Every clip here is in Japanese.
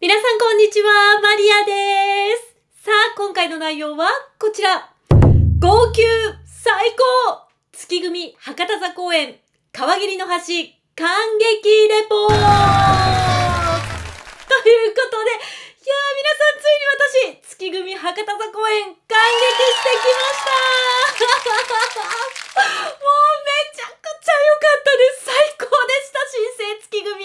皆さんこんにちは、マリアです。さあ、今回の内容はこちら。号泣最高月組博多座公演、川霧の橋感激レポーということで、いやー皆さんついに私、月組博多座公演感激してきました もうめっちゃ良かったです。最高でした。新生月組。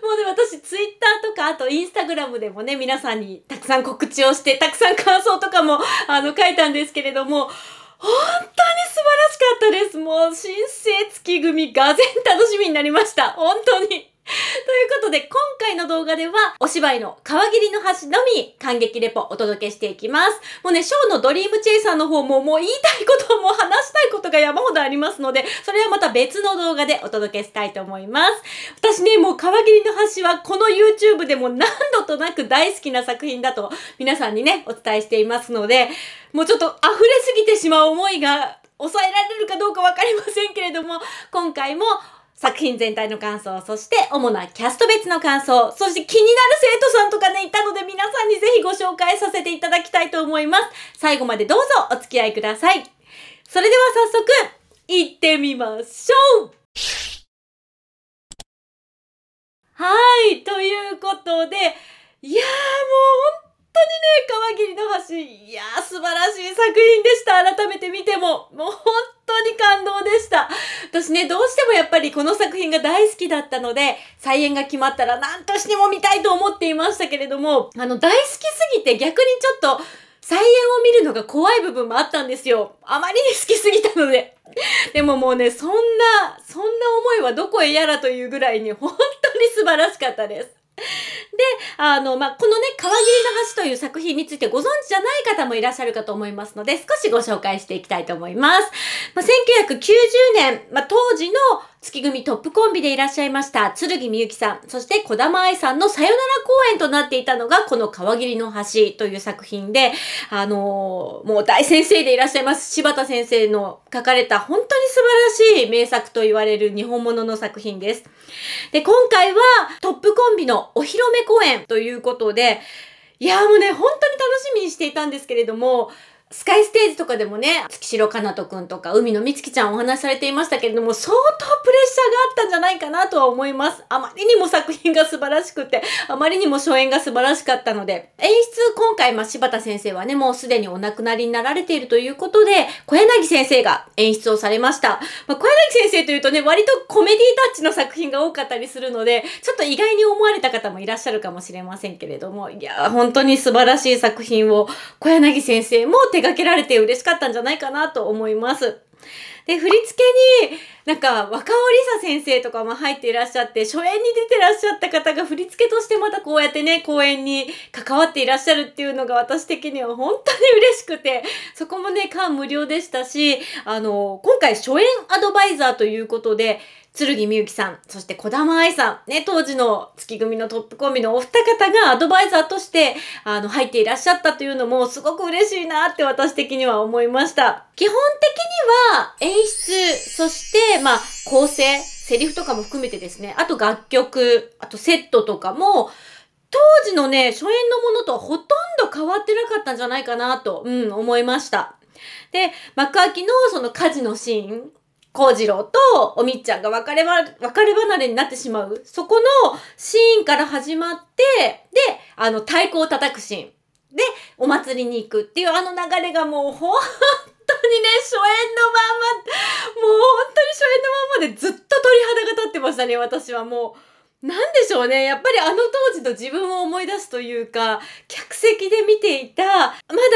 もうね、私、ツイッターとか、あとインスタグラムでもね、皆さんにたくさん告知をして、たくさん感想とかも、あの、書いたんですけれども、本当に素晴らしかったです。もう、新生月組、がぜん楽しみになりました。本当に。ということで、今回の動画では、お芝居の皮切りの端のみ、感激レポお届けしていきます。もうね、ショーのドリームチェイサーの方も、もう言いたいこと、も話したいことが山ほどありますので、それはまた別の動画でお届けしたいと思います。私ね、もう皮切りの端は、この YouTube でも何度となく大好きな作品だと、皆さんにね、お伝えしていますので、もうちょっと溢れすぎてしまう思いが、抑えられるかどうかわかりませんけれども、今回も作品全体の感想、そして主なキャスト別の感想、そして気になる生徒さんとかね、いたので皆さんにぜひご紹介させていただきたいと思います。最後までどうぞお付き合いください。それでは早速、行ってみましょうはい、ということで、いやーもう本当にね、川切の橋、いやー、素晴らしい作品でした。改めて見ても、もう本当に感動でした。私ね、どうしてもやっぱりこの作品が大好きだったので、再演が決まったら何としても見たいと思っていましたけれども、あの、大好きすぎて逆にちょっと、再演を見るのが怖い部分もあったんですよ。あまりに好きすぎたので。でももうね、そんな、そんな思いはどこへやらというぐらいに本当に素晴らしかったです。で、あの、まあ、このね、川切の橋という作品についてご存知じゃない方もいらっしゃるかと思いますので、少しご紹介していきたいと思います。まあ、1990年、まあ、当時の月組トップコンビでいらっしゃいました、鶴木みゆきさん、そして小玉愛さんのさよなら公演となっていたのが、この川切の橋という作品で、あのー、もう大先生でいらっしゃいます、柴田先生の書かれた本当に素晴らしい名作と言われる日本物の作品です。で、今回はトップコンビのお披露目公演ということで、いやもうね、本当に楽しみにしていたんですけれども、スカイステージとかでもね、月城かなとくんとか、海のみつきちゃんお話しされていましたけれども、相当プレッシャーがあったんじゃないかなとは思います。あまりにも作品が素晴らしくて、あまりにも初演が素晴らしかったので、演出、今回、まあ、柴田先生はね、もうすでにお亡くなりになられているということで、小柳先生が演出をされました。まあ、小柳先生というとね、割とコメディタッチの作品が多かったりするので、ちょっと意外に思われた方もいらっしゃるかもしれませんけれども、いや、本当に素晴らしい作品を小柳先生も手手掛けられて嬉しかったんじゃないかなと思います。で、振り付けに、なんか、若尾りさ先生とかも入っていらっしゃって、初演に出てらっしゃった方が振り付けとしてまたこうやってね、公演に関わっていらっしゃるっていうのが私的には本当に嬉しくて、そこもね、感無量でしたし、あの、今回初演アドバイザーということで、剣みゆきさん、そして小玉愛さん、ね、当時の月組のトップコンビのお二方がアドバイザーとして、あの、入っていらっしゃったというのも、すごく嬉しいなって私的には思いました。基本的には、演出、そして、まあ、構成、セリフとかも含めてですね、あと楽曲、あとセットとかも、当時のね、初演のものとほとんど変わってなかったんじゃないかなと、うん、思いました。で、幕開きのその火事のシーン幸次郎とおみっちゃんが別れば、別れ離れになってしまう。そこのシーンから始まって、で、あの、太鼓を叩くシーン。で、お祭りに行くっていうあの流れがもう本当にね、初演のまんま、もう本当に初演のまんまでずっと鳥肌が立ってましたね、私はもう。なんでしょうね。やっぱりあの当時の自分を思い出すというか、客席で見ていた、ま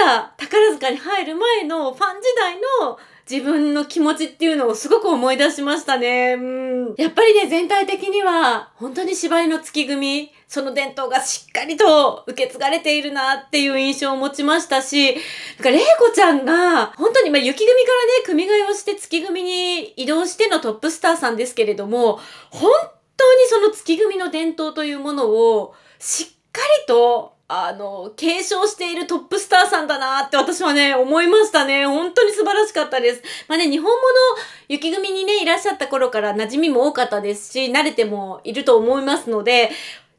だ宝塚に入る前のファン時代の自分の気持ちっていうのをすごく思い出しましたね。うん。やっぱりね、全体的には、本当に芝居の月組、その伝統がしっかりと受け継がれているなっていう印象を持ちましたし、なんか、玲子ちゃんが、本当に、まあ、雪組からね、組替えをして月組に移動してのトップスターさんですけれども、本当にその月組の伝統というものを、しっかりとあの、継承しているトップスターさんだなって私はね、思いましたね。本当に素晴らしかったです。まあね、日本物の雪組にね、いらっしゃった頃から馴染みも多かったですし、慣れてもいると思いますので、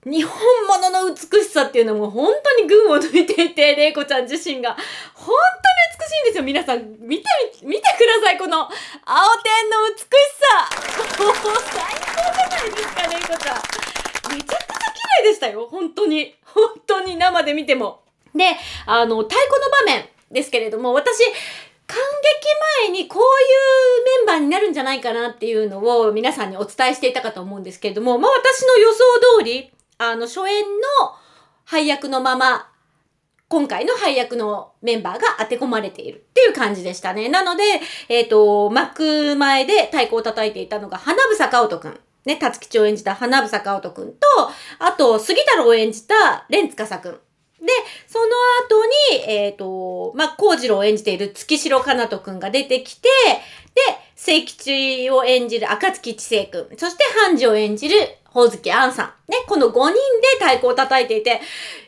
日本物の美しさっていうのも本当に群を抜いていて、玲子ちゃん自身が。本当に美しいんですよ。皆さん、見て見てください。この青天の美しさ。もう最高じゃないですか、玲子ちゃん。めちゃくちゃいでしたよ、本当に。本当に生で見ても。で、あの、太鼓の場面ですけれども、私、感激前にこういうメンバーになるんじゃないかなっていうのを皆さんにお伝えしていたかと思うんですけれども、まあ私の予想通り、あの、初演の配役のまま、今回の配役のメンバーが当て込まれているっていう感じでしたね。なので、えっ、ー、と、幕前で太鼓を叩いていたのが花房香音くん。ね、たつきちを演じた花房おとくんと、あと、杉太郎を演じた蓮司くん。で、その後に、えっ、ー、と、まあ、幸次郎を演じている月城かなとくんが出てきて、で、聖吉を演じる赤月知世くん、そして半次を演じるほずきあんさん。ね、この5人で太鼓を叩いていて、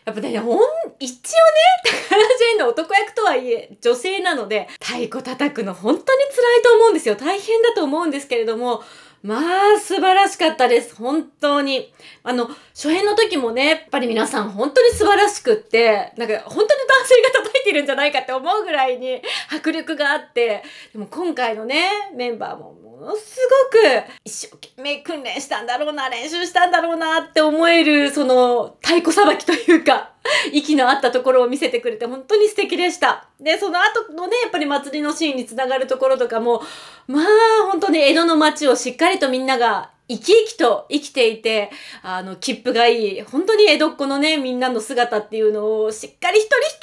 やっぱね、ほん、一応ね、宝ジェンの男役とはいえ、女性なので、太鼓叩くの本当に辛いと思うんですよ。大変だと思うんですけれども、まあ、素晴らしかったです。本当に。あの、初編の時もね、やっぱり皆さん本当に素晴らしくって、なんか本当に男性が叩いてるんじゃないかって思うぐらいに迫力があって、でも今回のね、メンバーもものすごく一生懸命訓練したんだろうな、練習したんだろうなって思える、その太鼓さばきというか、息の合ったところを見せてくれて本当に素敵でした。で、その後のね、やっぱり祭りのシーンにつながるところとかも、まあ本当に江戸の街をしっかりとみんなが生き生きと生きていて、あの、切符がいい、本当に江戸っ子のね、みんなの姿っていうのをしっかり一人一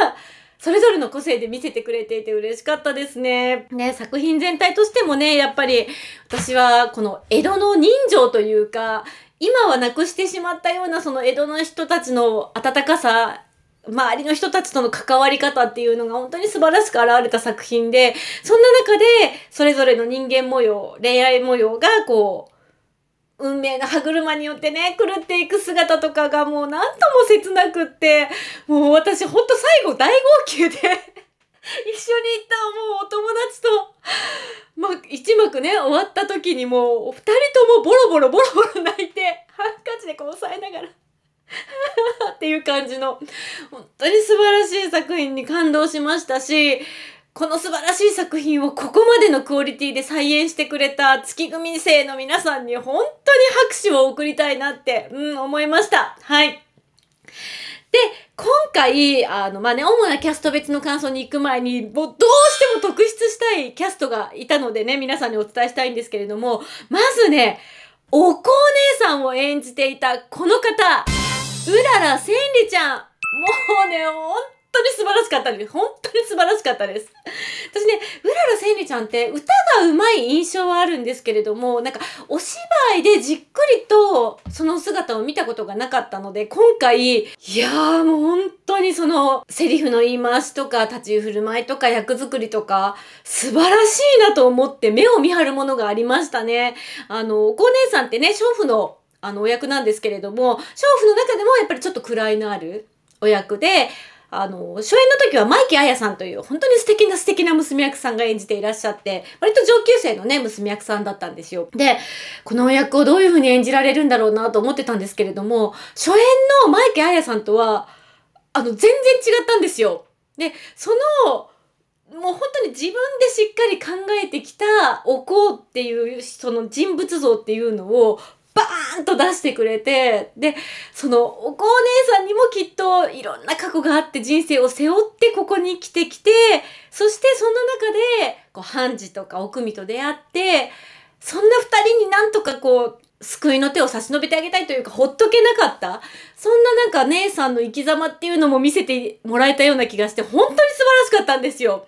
人が、それぞれの個性で見せてくれていて嬉しかったですね。ね、作品全体としてもね、やっぱり私はこの江戸の人情というか、今はなくしてしまったようなその江戸の人たちの温かさ周りの人たちとの関わり方っていうのが本当に素晴らしく現れた作品で、そんな中でそれぞれの人間模様、恋愛模様がこう、運命の歯車によってね、狂っていく姿とかがもう何とも切なくって、もう私ほんと最後大号泣で一緒に行ったもうお友達と、まあ、一幕ね、終わった時にもう、二人ともボロボロボロボロ泣いて、ハンカチでこう押さえながら っていう感じの、本当に素晴らしい作品に感動しましたし、この素晴らしい作品をここまでのクオリティで再演してくれた月組生の皆さんに本当に拍手を送りたいなって、うん、思いました。はい。で、今回、あの、まあ、ね、主なキャスト別の感想に行く前に、もうどうしても特筆したいキャストがいたのでね、皆さんにお伝えしたいんですけれども、まずね、おこお姉さんを演じていたこの方、うらら千里ちゃん。もうね、ほん本当に素晴らしかったです。本当に素晴らしかったです。私ね、うらら千里ちゃんって歌が上手い印象はあるんですけれども、なんかお芝居でじっくりとその姿を見たことがなかったので、今回、いやもう本当にその、セリフの言い回しとか、立ち振る舞いとか、役作りとか、素晴らしいなと思って目を見張るものがありましたね。あの、お姉さんってね、娼婦のあの、お役なんですけれども、娼婦の中でもやっぱりちょっと位のあるお役で、あの、初演の時はマイキーアヤさんという本当に素敵な素敵な娘役さんが演じていらっしゃって、割と上級生のね、娘役さんだったんですよ。で、この役をどういう風に演じられるんだろうなと思ってたんですけれども、初演のマイキーアヤさんとは、あの、全然違ったんですよ。で、その、もう本当に自分でしっかり考えてきたおこうっていうその人物像っていうのをバーンと出してくれて、で、その、おこお姉さんにもきっといろんな過去があって人生を背負ってここに来てきて、そしてその中で、こう、ハンジとか奥美と出会って、そんな二人になんとかこう、救いの手を差し伸べてあげたいというか、ほっとけなかった。そんななんか姉さんの生き様っていうのも見せてもらえたような気がして、本当に素晴らしかったんですよ。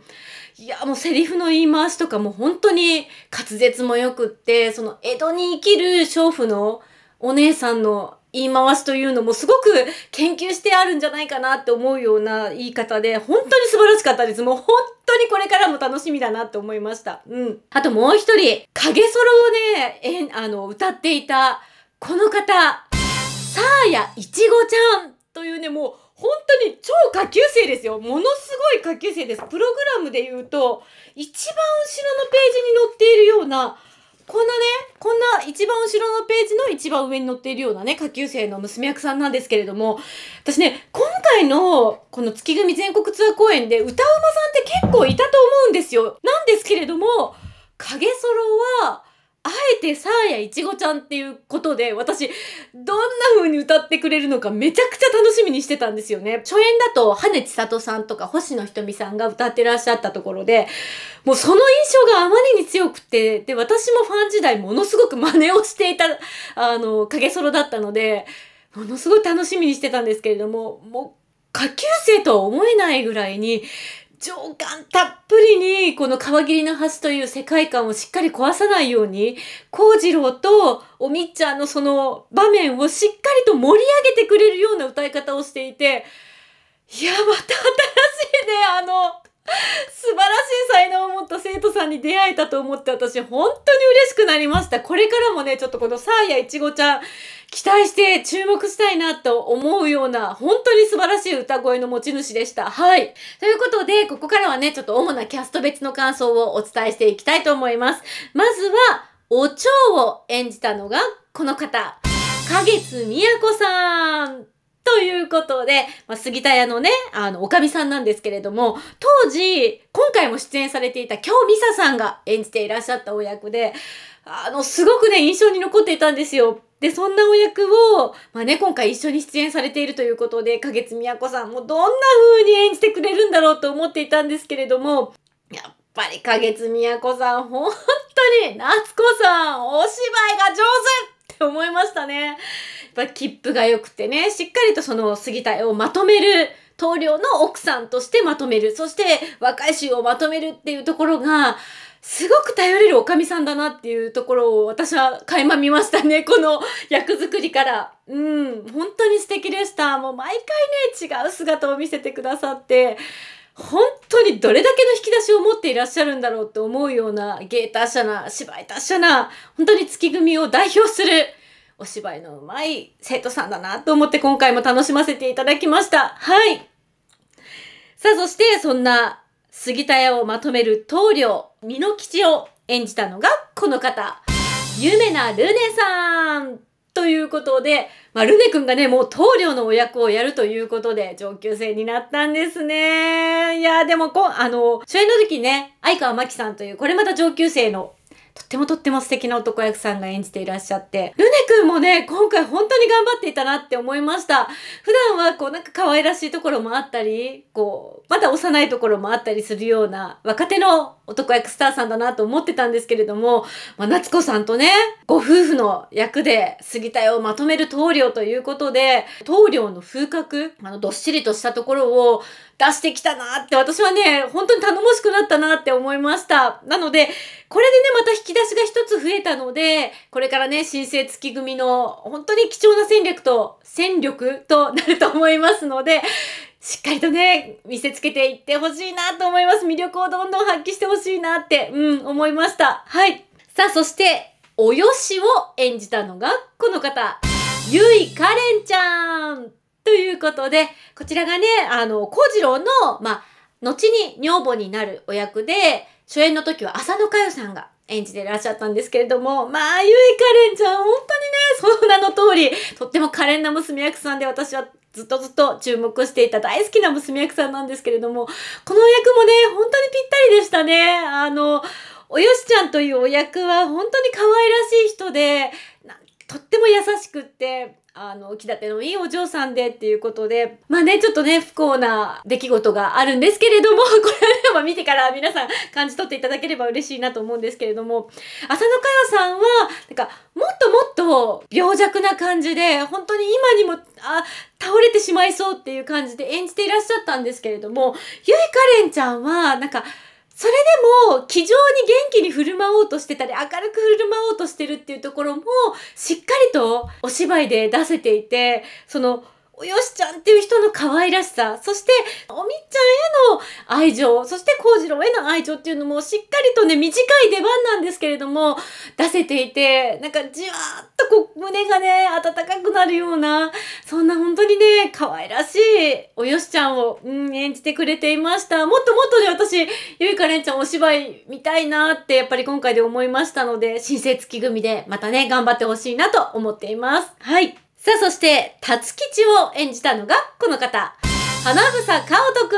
いや、もうセリフの言い回しとかも本当に滑舌もよくって、その江戸に生きる娼婦のお姉さんの言い回しというのもすごく研究してあるんじゃないかなって思うような言い方で、本当に素晴らしかったです。もう本当にこれからも楽しみだなって思いました。うん。あともう一人、影ソロをね、え、あの、歌っていた、この方、サーヤいちごちゃんというね、もう本当に超下級生ですよ。ものすごい下級生です。プログラムで言うと、一番後ろのページに載っているような、こんなね、こんな一番後ろのページの一番上に載っているようなね、下級生の娘役さんなんですけれども、私ね、今回のこの月組全国ツアー公演で歌うまさんって結構いたと思うんですよ。なんですけれども、影ソロは、あえてサーヤいちごちゃんっていうことで、私、どんな風に歌ってくれるのかめちゃくちゃ楽しみにしてたんですよね。初演だと、羽千里さんとか星野ひとみさんが歌ってらっしゃったところで、もうその印象があまりに強くて、で、私もファン時代ものすごく真似をしていた、あの、影ソロだったので、ものすごい楽しみにしてたんですけれども、もう、下級生とは思えないぐらいに、情感たっぷりに、この川切の橋という世界観をしっかり壊さないように、幸次郎とおみっちゃんのその場面をしっかりと盛り上げてくれるような歌い方をしていて、いや、また新しいね、あの、素晴らしい才能を持った生徒さんに出会えたと思って私本当に嬉しくなりました。これからもね、ちょっとこのサーヤいちごちゃん期待して注目したいなと思うような本当に素晴らしい歌声の持ち主でした。はい。ということで、ここからはね、ちょっと主なキャスト別の感想をお伝えしていきたいと思います。まずは、お蝶を演じたのがこの方。花月みやこさん。ということで、まあ、杉田屋のね、あの、おかみさんなんですけれども、当時、今回も出演されていた京美沙さんが演じていらっしゃったお役で、あの、すごくね、印象に残っていたんですよ。で、そんなお役を、まあね、今回一緒に出演されているということで、花月こさんもどんな風に演じてくれるんだろうと思っていたんですけれども、やっぱり花月こさん、本当に夏子さん、お芝居が上手って思いましたね。やっぱ切符が良くてね、しっかりとその杉田をまとめる、棟梁の奥さんとしてまとめる、そして若い衆をまとめるっていうところが、すごく頼れるおかみさんだなっていうところを私は垣間見ましたね。この役作りから。うん、本当に素敵でした。もう毎回ね、違う姿を見せてくださって。本当にどれだけの引き出しを持っていらっしゃるんだろうって思うような芸達者な芝居達者な本当に月組を代表するお芝居の上手い生徒さんだなと思って今回も楽しませていただきました。はい。さあそしてそんな杉田屋をまとめる棟梁、美濃吉を演じたのがこの方。夢なルネさんということで、まあ、ルネ君がね、もう棟梁のお役をやるということで、上級生になったんですね。いやでもこ、あの、初演の時ね、相川真紀さんという、これまた上級生のとってもとっても素敵な男役さんが演じていらっしゃって、ルネくんもね、今回本当に頑張っていたなって思いました。普段はこうなんか可愛らしいところもあったり、こう、まだ幼いところもあったりするような若手の男役スターさんだなと思ってたんですけれども、まあ、夏子さんとね、ご夫婦の役で杉田をまとめる棟梁ということで、棟梁の風格、あの、どっしりとしたところを出してきたなって、私はね、本当に頼もしくなったなって思いました。なので、これでね、また引き出しが一つ増えたので、これからね、新生月組の本当に貴重な戦略と、戦力となると思いますので、しっかりとね、見せつけていってほしいなと思います。魅力をどんどん発揮してほしいなって、うん、思いました。はい。さあ、そして、およしを演じたのが、この方、ゆいかれんちゃんということで、こちらがね、あの、小次郎の、まあ、後に女房になるお役で、初演の時は浅野佳代さんが演じていらっしゃったんですけれども、まあ、ゆいかれんちゃん、本当にね、その名の通り、とっても可憐な娘役さんで私はずっとずっと注目していた大好きな娘役さんなんですけれども、この役もね、本当にぴったりでしたね。あの、およしちゃんというお役は本当に可愛らしい人で、とっても優しくって、あの、気立てのいいお嬢さんでっていうことで、まあね、ちょっとね、不幸な出来事があるんですけれども、これは見てから皆さん感じ取っていただければ嬉しいなと思うんですけれども、浅野佳代さんは、なんか、もっともっと病弱な感じで、本当に今にも、あ、倒れてしまいそうっていう感じで演じていらっしゃったんですけれども、ゆいかれんちゃんは、なんか、それでも、気丈に元気に振る舞おうとしてたり、明るく振る舞おうとしてるっていうところも、しっかりとお芝居で出せていて、その、およしちゃんっていう人の可愛らしさ、そして、おみっちゃんへの愛情、そして、こうじろうへの愛情っていうのも、しっかりとね、短い出番なんですけれども、出せていて、なんか、じわーっとこう、胸がね、温かくなるような、そんな本当にね、可愛らしい、およしちゃんを、うん、演じてくれていました。もっともっとね、私、ゆいかれんちゃんお芝居見たいなって、やっぱり今回で思いましたので、新生月組で、またね、頑張ってほしいなと思っています。はい。さあ、そして、辰吉を演じたのがこの方。花房かおとく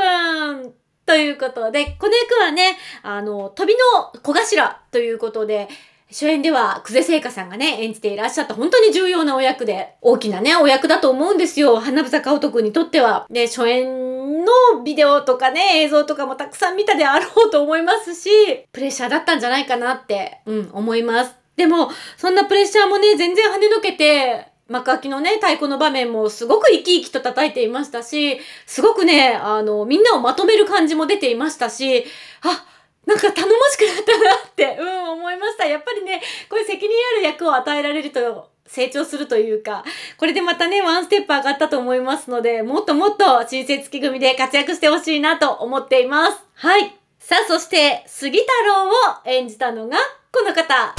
んということで、この役はね、あの、飛びの小頭ということで、初演では、久世聖華さんがね、演じていらっしゃった本当に重要なお役で、大きなね、お役だと思うんですよ。花房かおとくんにとっては。で、初演のビデオとかね、映像とかもたくさん見たであろうと思いますし、プレッシャーだったんじゃないかなって、うん、思います。でも、そんなプレッシャーもね、全然跳ねのけて、幕開きのね、太鼓の場面もすごく生き生きと叩いていましたし、すごくね、あの、みんなをまとめる感じも出ていましたし、あ、なんか頼もしくなったなって、うん、思いました。やっぱりね、こういう責任ある役を与えられると、成長するというか、これでまたね、ワンステップ上がったと思いますので、もっともっと新生月組で活躍してほしいなと思っています。はい。さあ、そして、杉太郎を演じたのが、この方。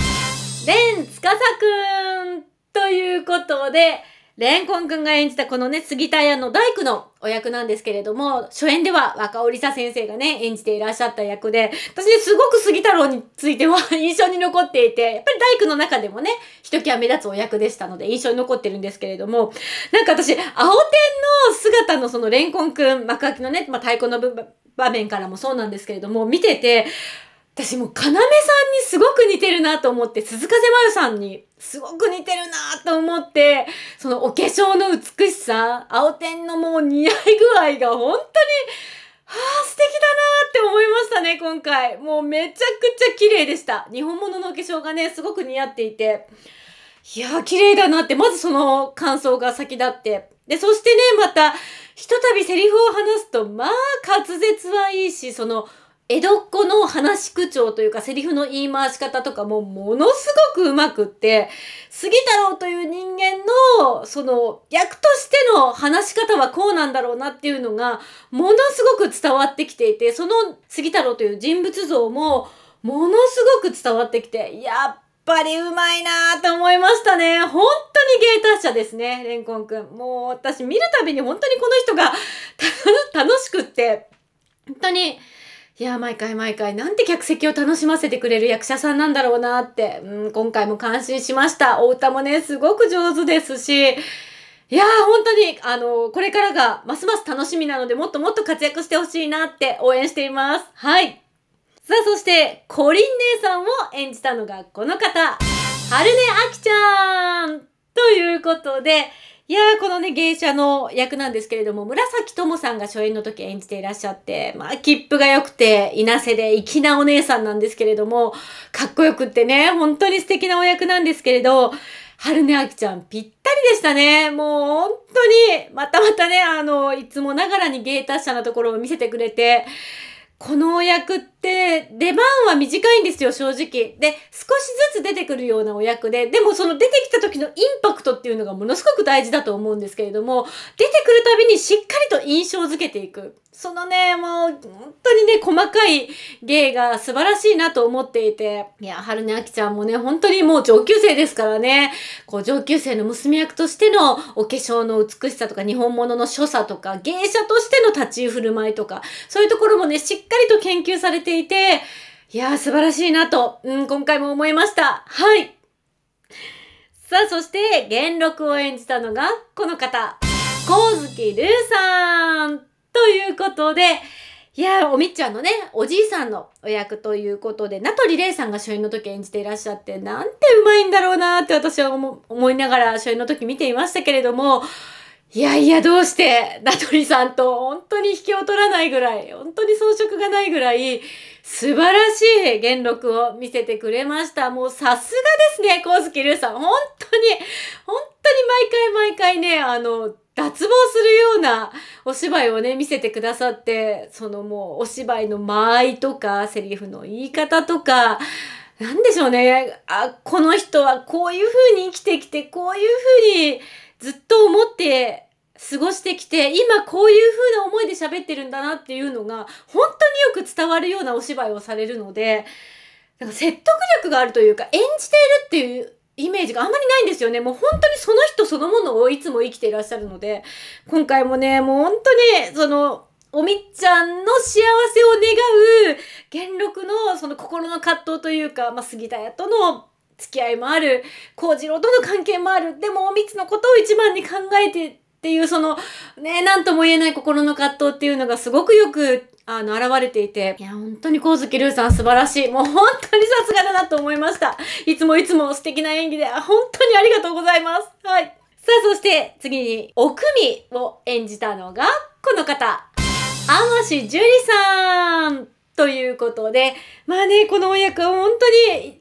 ン・かさくんということで、レンコンくんが演じたこのね、杉田屋の大工のお役なんですけれども、初演では若織梨沙先生がね、演じていらっしゃった役で、私ね、すごく杉太郎については 印象に残っていて、やっぱり大工の中でもね、ひときわ目立つお役でしたので、印象に残ってるんですけれども、なんか私、青天の姿のそのレンコンくん、幕開きのね、まあ、太鼓の場面からもそうなんですけれども、見てて、私もうめさんにすごく似てるなと思って、鈴風まゆさんにすごく似てるなと思って、そのお化粧の美しさ、青天のもう似合い具合が本当に、はあ、素敵だなって思いましたね、今回。もうめちゃくちゃ綺麗でした。日本物のお化粧がね、すごく似合っていて。いやー、綺麗だなって、まずその感想が先立って。で、そしてね、また、ひとたびセリフを話すと、まあ、滑舌はいいし、その、江戸っ子の話口調というかセリフの言い回し方とかもものすごくうまくって、杉太郎という人間のその役としての話し方はこうなんだろうなっていうのがものすごく伝わってきていて、その杉太郎という人物像もものすごく伝わってきて、やっぱりうまいなぁと思いましたね。本当に芸達者ですね、レンコンくん。もう私見るたびに本当にこの人が 楽しくって、本当にいや毎回毎回なんて客席を楽しませてくれる役者さんなんだろうなって、うん、今回も感心しましたお歌もねすごく上手ですしいや本当に、あのこれからがますます楽しみなので、もっともっと活躍してほしいなって応援しています。はい。さあ、そして、コリン姉さんを演じたのがこの方、春音あきちゃんということで、いやー、このね、芸者の役なんですけれども、紫友さんが初演の時演じていらっしゃって、まあ、切符が良くて、稲瀬で粋なお姉さんなんですけれども、かっこよくってね、本当に素敵なお役なんですけれど、春音あきちゃんぴったりでしたね。もう本当に、またまたね、あの、いつもながらに芸達者なところを見せてくれて、このお役ってで、出番は短いんですよ、正直。で、少しずつ出てくるようなお役で、でもその出てきた時のインパクトっていうのがものすごく大事だと思うんですけれども、出てくるたびにしっかりと印象づけていく。そのね、もう、本当にね、細かい芸が素晴らしいなと思っていて、いや、春音あきちゃんもね、本当にもう上級生ですからね、こう上級生の娘役としてのお化粧の美しさとか、日本物の所作とか、芸者としての立ち居振る舞いとか、そういうところもね、しっかりと研究されてていて、いやー素晴らしいなと、うん、今回も思いました。はい。さあ、そして、元禄を演じたのが、この方、光月ルーさんということで、いやー、おみっちゃんのね、おじいさんのお役ということで、名取玲さんが主演の時演じていらっしゃって、なんてうまいんだろうなーって私は思いながら主演の時見ていましたけれども、いやいや、どうして、名取さんと本当に引けを取らないぐらい、本当に装飾がないぐらい、素晴らしい元禄を見せてくれました。もうさすがですね、光月龍さん。本当に、本当に毎回毎回ね、あの、脱帽するようなお芝居をね、見せてくださって、そのもうお芝居の間合いとか、セリフの言い方とか、なんでしょうね。あ、この人はこういう風に生きてきて、こういう風にずっと思って過ごしてきて今こういう風な思いで喋ってるんだなっていうのが本当によく伝わるようなお芝居をされるのでなんか説得力があるというか演じているっていうイメージがあんまりないんですよね。もう本当にその人そのものをいつも生きていらっしゃるので今回もねもう本当にそのおみっちゃんの幸せを願う元禄のその心の葛藤というか、まあ、杉田屋との付き合いもある幸次郎との関係もあるでもおみつのことを一番に考えてっていうそのね何とも言えない心の葛藤っていうのがすごくよくあの、現れていて、いや、本当に光月ルーさん素晴らしい。もう本当にさすがだなと思いました。いつもいつも素敵な演技で、本当にありがとうございます。はい。さあ、そして次に、おくみを演じたのが、この方、あしじ樹里さん。ということで、まあね、この親子は本当に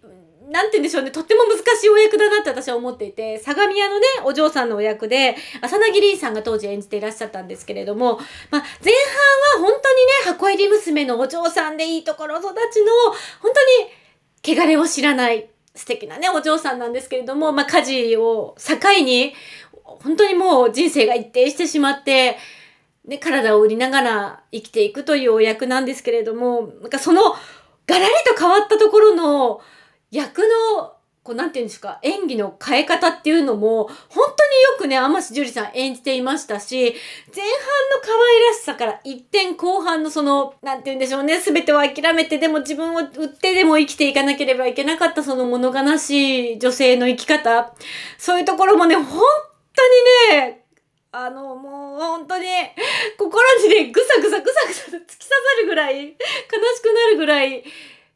なんて言うんでしょうね、とっても難しいお役だなって私は思っていて、相模屋のね、お嬢さんのお役で、浅なぎりんさんが当時演じていらっしゃったんですけれども、まあ、前半は本当にね、箱入り娘のお嬢さんでいいところ育ちの、本当に、汚れを知らない、素敵なね、お嬢さんなんですけれども、まあ、家事を境に、本当にもう人生が一定してしまって、ね、体を売りながら生きていくというお役なんですけれども、なんかその、がらりと変わったところの、役のこう、なんていうんですか、演技の変え方っていうのも、本当によくね、天瀬樹里さん演じていましたし、前半の可愛らしさから一点後半のその、なんていうんでしょうね、すべてを諦めてでも自分を売ってでも生きていかなければいけなかったその物悲しい女性の生き方、そういうところもね、本当にね、あの、もう本当に、心にね、ぐさぐさぐさぐさ突き刺さるぐらい、悲しくなるぐらい、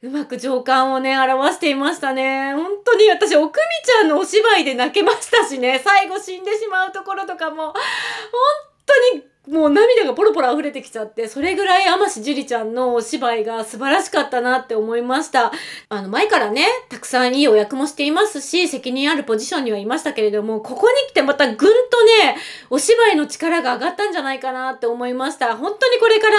うまく情感をね、表していましたね。本当に私、おくみちゃんのお芝居で泣けましたしね、最後死んでしまうところとかも、本当にもう涙がポロポロ溢れてきちゃって、それぐらい天じゅりちゃんのお芝居が素晴らしかったなって思いました。あの、前からね、たくさんいいお役もしていますし、責任あるポジションにはいましたけれども、ここに来てまたぐんとね、お芝居の力が上がったんじゃないかなって思いました。本当にこれから、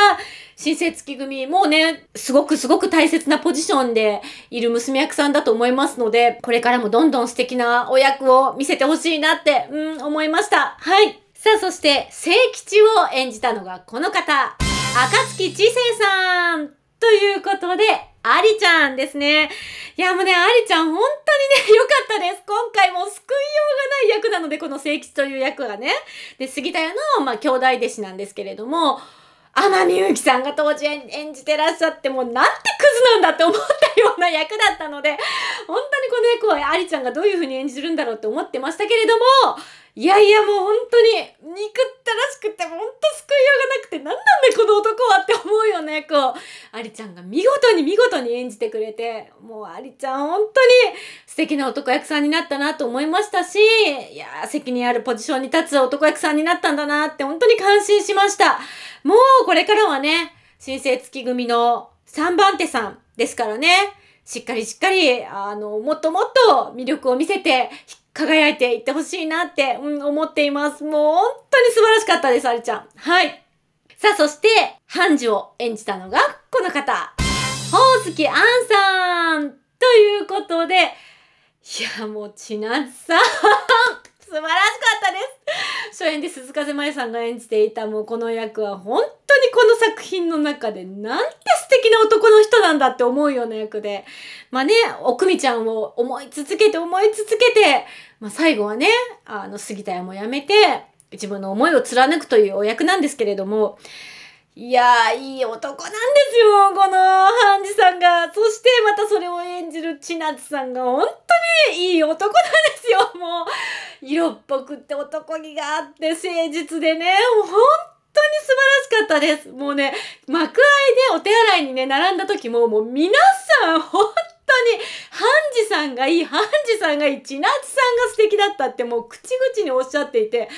新生月組、もうね、すごくすごく大切なポジションでいる娘役さんだと思いますので、これからもどんどん素敵なお役を見せてほしいなって、うん、思いました。はい。さあ、そして、聖吉を演じたのがこの方、赤月知世さんということで、ありちゃんですね。いや、もうね、ありちゃん、本当にね、良かったです。今回も救いようがない役なので、この聖吉という役がね。で、杉田屋の、まあ、兄弟弟子なんですけれども、天海祐希さんが当時演じてらっしゃって、もうなんてクズなんだって思ったような役だったので、本当にこの役はありちゃんがどういう風に演じるんだろうって思ってましたけれども、いやいやもう本当に憎ったらしくて本当救いようがなくて何なんだこの男はって思うよねこうありちゃんが見事に見事に演じてくれてもうありちゃん本当に素敵な男役さんになったなと思いましたしいや責任あるポジションに立つ男役さんになったんだなって本当に感心しましたもうこれからはね新生月組の3番手さんですからねしっかりしっかり、あの、もっともっと魅力を見せて、輝いていってほしいなって、うん、思っています。もう本当に素晴らしかったです、ありちゃん。はい。さあ、そして、ハンジを演じたのが、この方。ほうすきあんさんということで、いや、もう、ちなさん素晴らしかったです初演で鈴風真さんが演じていたもうこの役は本当にこの作品の中でなんて素敵な男の人なんだって思うような役でまあねおくみちゃんを思い続けて思い続けて、まあ、最後はねあの杉田屋も辞めて自分の思いを貫くというお役なんですけれどもいやいい男なんですよ、このハンジさんが。そしてまたそれを演じる千夏さんが、本当にいい男なんですよ、もう。色っぽくって男気があって、誠実でね、もう本当に素晴らしかったです。もうね、幕開いでお手洗いにね、並んだ時も、もう皆さん、本当本当に、ハンジさんがいい、ハンジさんがいい、千夏さんが素敵だったってもう口々におっしゃっていて、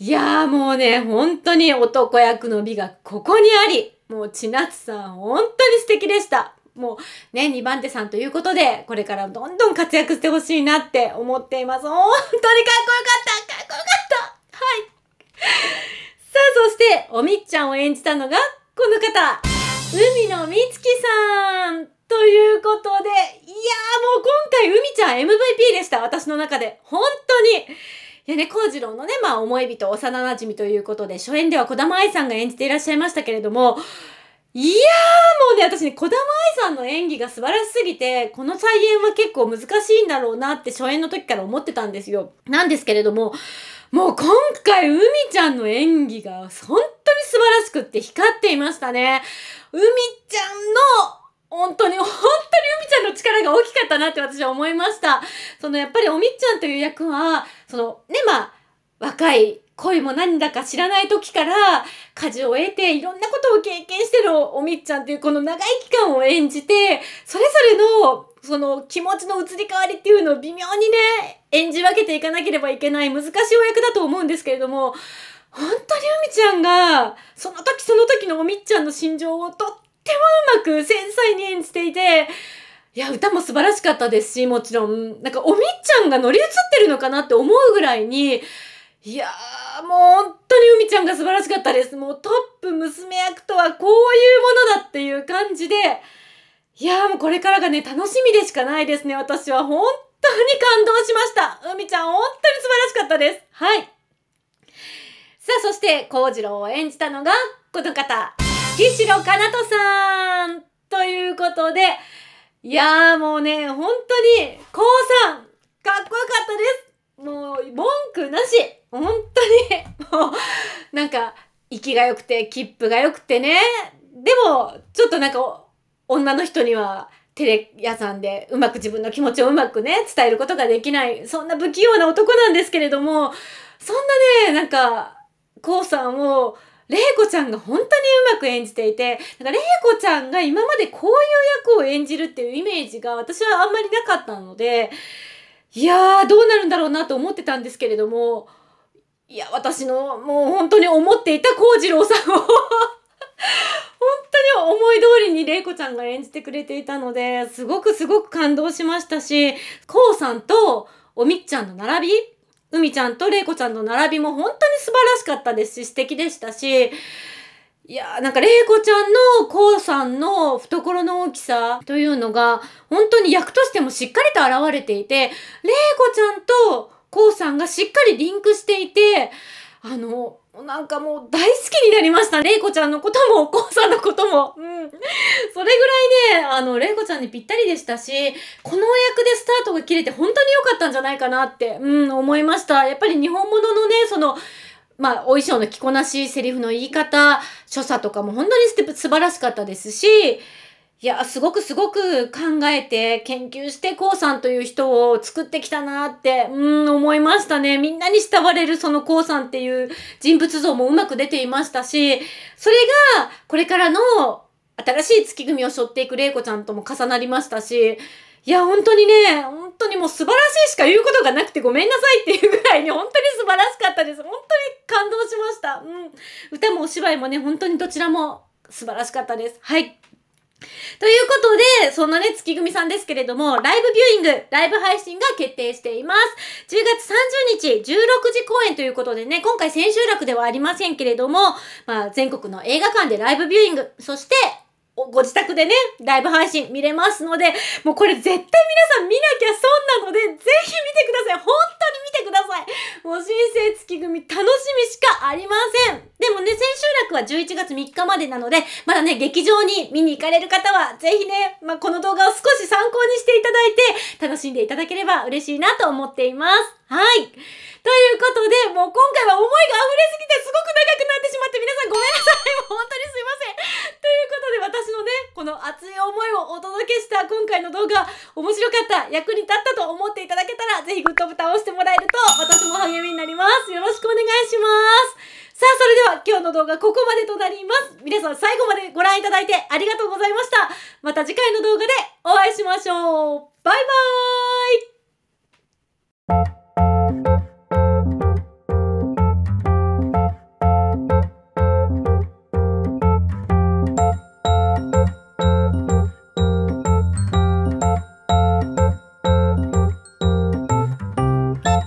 いやーもうね、本当に男役の美がここにあり、もう千夏さん本当に素敵でした。もうね、2番手さんということで、これからどんどん活躍してほしいなって思っています。本当にかっこよかったかっこよかったはい。さあ、そして、おみっちゃんを演じたのが、この方、海野美月さんということで、いやーもう今回海ちゃん MVP でした。私の中で。本当に。でね、幸次郎のね、まあ、思い人、幼馴染ということで、初演では児玉愛さんが演じていらっしゃいましたけれども、いやーもうね、私ね、児玉愛さんの演技が素晴らしすぎて、この再演は結構難しいんだろうなって初演の時から思ってたんですよ。なんですけれども、もう今回、うみちゃんの演技が本当に素晴らしくって光っていましたね。うみちゃんの本当に、本当にみちゃんの力が大きかったなって私は思いました。そのやっぱりおみっちゃんという役は、そのね、まあ、若い恋も何だか知らない時から家事を得ていろんなことを経験してるおみっちゃんっていうこの長い期間を演じてそれぞれのその気持ちの移り変わりっていうのを微妙にね演じ分けていかなければいけない難しいお役だと思うんですけれども本当にみちゃんがその時その時のおみっちゃんの心情をとっててもうまく繊細に演じていて、いや、歌も素晴らしかったですし、もちろん、なんかおみっちゃんが乗り移ってるのかなって思うぐらいに、いやー、もう本当にうみちゃんが素晴らしかったです。もうトップ娘役とはこういうものだっていう感じで、いやーもうこれからがね、楽しみでしかないですね。私は本当に感動しました。うみちゃん本当に素晴らしかったです。はい。さあ、そして、幸次郎を演じたのが、この方。岸野かなとさんということで、いやーもうね、本当に、こうさんかっこよかったですもう、文句なし本当に、もう、なんか、息が良くて、切符が良くてね。でも、ちょっとなんか、女の人には、テレ屋さんでうまく自分の気持ちをうまくね、伝えることができない、そんな不器用な男なんですけれども、そんなね、なんか、こうさんを、玲子ちゃんが本当にうまく演じていて、なんか玲子ちゃんが今までこういう役を演じるっていうイメージが私はあんまりなかったので、いやー、どうなるんだろうなと思ってたんですけれども、いや、私のもう本当に思っていた幸次郎さんを本当に思い通りに玲子ちゃんが演じてくれていたので、すごくすごく感動しましたし、こうさんとおみっちゃんの並び海ちゃんと玲子ちゃんの並びも本当に素晴らしかったですし、素敵でしたし、いやーなんか、玲子ちゃんの、こうさんの懐の大きさというのが、本当に役としてもしっかりと現れていて、玲子ちゃんとこうさんがしっかりリンクしていて、あの、なんかもう大好きになりました。玲子ちゃんのこともお父さんのことも。うん。それぐらいね、あの、玲子ちゃんにぴったりでしたし、この役でスタートが切れて本当に良かったんじゃないかなって、うん、思いました。やっぱり日本物のね、その、まあ、お衣装の着こなし、セリフの言い方、所作とかも本当に素晴らしかったですし、いや、すごくすごく考えて研究して、こうさんという人を作ってきたなって、うん、思いましたね。みんなに慕われるそのこうさんっていう人物像もうまく出ていましたし、それがこれからの新しい月組を背負っていく玲子ちゃんとも重なりましたし、いや、本当にね、本当にもう素晴らしいしか言うことがなくてごめんなさいっていうぐらいに本当に素晴らしかったです。本当に感動しました。うん。歌もお芝居もね、本当にどちらも素晴らしかったです。はい。ということで、そんなね、月組さんですけれども、ライブビューイング、ライブ配信が決定しています。10月30日、16時公演ということでね、今回千秋楽ではありませんけれども、まあ、全国の映画館でライブビューイング、そして、ご自宅でね、ライブ配信見れますので、もうこれ絶対皆さん見なきゃ損なので、ぜひ見てください。本当に見てください。もう新生月組楽しみしかありません。でもね、千秋楽は11月3日までなので、まだね、劇場に見に行かれる方は、ぜひね、まあ、この動画を少し参考にしていただいて、楽しんでいただければ嬉しいなと思っています。はいということで、もう今回は思いが溢れすぎてすごく長くなってしまって皆さんごめんなさい。もう本当にすいません。ということで私のね、この熱い思いをお届けした今回の動画、面白かった、役に立ったと思っていただけたら、ぜひグッドボタンを押してもらえると私も励みになります。よろしくお願いします。さあ、それでは今日の動画ここまでとなります。皆さん最後までご覧いただいてありがとうございました。また次回の動画でお会いしましょう。バイバーイ